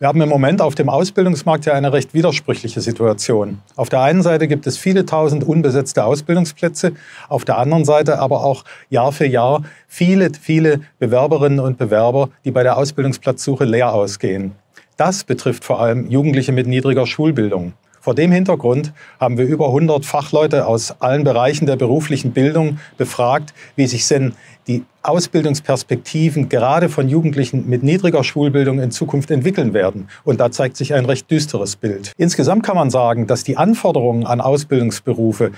Wir haben im Moment auf dem Ausbildungsmarkt ja eine recht widersprüchliche Situation. Auf der einen Seite gibt es viele tausend unbesetzte Ausbildungsplätze, auf der anderen Seite aber auch Jahr für Jahr viele, viele Bewerberinnen und Bewerber, die bei der Ausbildungsplatzsuche leer ausgehen. Das betrifft vor allem Jugendliche mit niedriger Schulbildung. Vor dem Hintergrund haben wir über 100 Fachleute aus allen Bereichen der beruflichen Bildung befragt, wie sich denn die Ausbildungsperspektiven gerade von Jugendlichen mit niedriger Schulbildung in Zukunft entwickeln werden. Und da zeigt sich ein recht düsteres Bild. Insgesamt kann man sagen, dass die Anforderungen an Ausbildungsberufe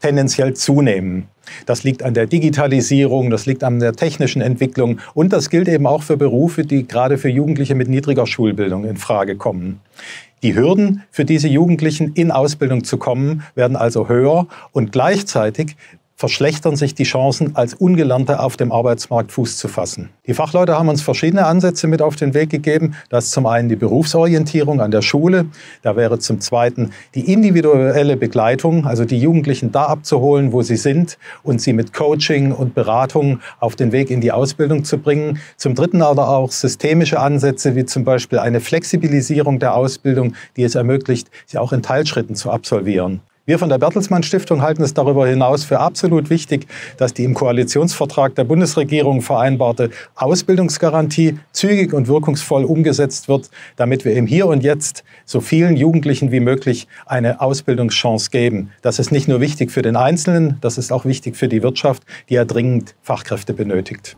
tendenziell zunehmen. Das liegt an der Digitalisierung, das liegt an der technischen Entwicklung und das gilt eben auch für Berufe, die gerade für Jugendliche mit niedriger Schulbildung in Frage kommen. Die Hürden für diese Jugendlichen in Ausbildung zu kommen werden also höher und gleichzeitig verschlechtern sich die Chancen, als Ungelernter auf dem Arbeitsmarkt Fuß zu fassen. Die Fachleute haben uns verschiedene Ansätze mit auf den Weg gegeben. Das ist zum einen die Berufsorientierung an der Schule. Da wäre zum zweiten die individuelle Begleitung, also die Jugendlichen da abzuholen, wo sie sind und sie mit Coaching und Beratung auf den Weg in die Ausbildung zu bringen. Zum dritten aber auch systemische Ansätze, wie zum Beispiel eine Flexibilisierung der Ausbildung, die es ermöglicht, sie auch in Teilschritten zu absolvieren. Wir von der Bertelsmann Stiftung halten es darüber hinaus für absolut wichtig, dass die im Koalitionsvertrag der Bundesregierung vereinbarte Ausbildungsgarantie zügig und wirkungsvoll umgesetzt wird, damit wir im Hier und Jetzt so vielen Jugendlichen wie möglich eine Ausbildungschance geben. Das ist nicht nur wichtig für den Einzelnen, das ist auch wichtig für die Wirtschaft, die ja dringend Fachkräfte benötigt.